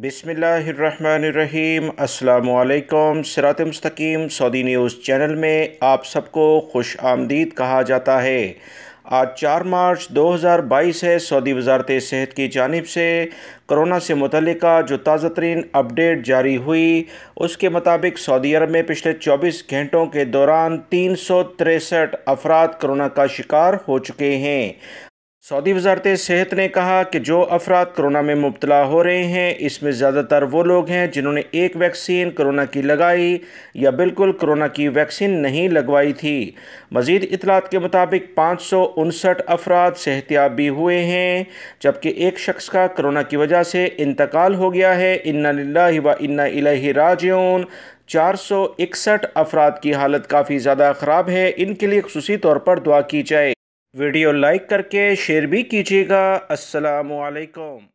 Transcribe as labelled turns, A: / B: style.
A: बिसमीम् अल्लाम सिरात मस्तकीम Saudi news channel में आप सबको खुश आमदीद कहा जाता है आज चार मार्च 2022 है सऊदी वजारत सेहत की जानब से कोरोना से मुतल जो ताज़ा तरीन अपडेट जारी हुई उसके मुताबिक सऊदी अरब में पिछले 24 घंटों के दौरान तीन सौ तिरसठ अफराद कोरोना का शिकार हो चुके हैं सऊदी वजारत सेहत ने कहा कि जो अफराद कोरोना में मुबतला हो रहे हैं इसमें ज़्यादातर वो लोग हैं जिन्होंने एक वैक्सीन कोरोना की लगाई या बिल्कुल कोरोना की वैक्सीन नहीं लगवाई थी मज़ीद इतलात के मुताबिक पाँच सौ उनसठ अफराद भी हुए हैं जबकि एक शख्स का कोरोना की वजह से इंतकाल हो गया है इन्ना लाला व इन्ना राजन चार सौ इकसठ अफराद की हालत काफ़ी ज़्यादा ख़राब है इनके लिए खसूसी तौर पर दुआ की जाए वीडियो लाइक करके शेयर भी कीजिएगा अस्सलाम वालेकुम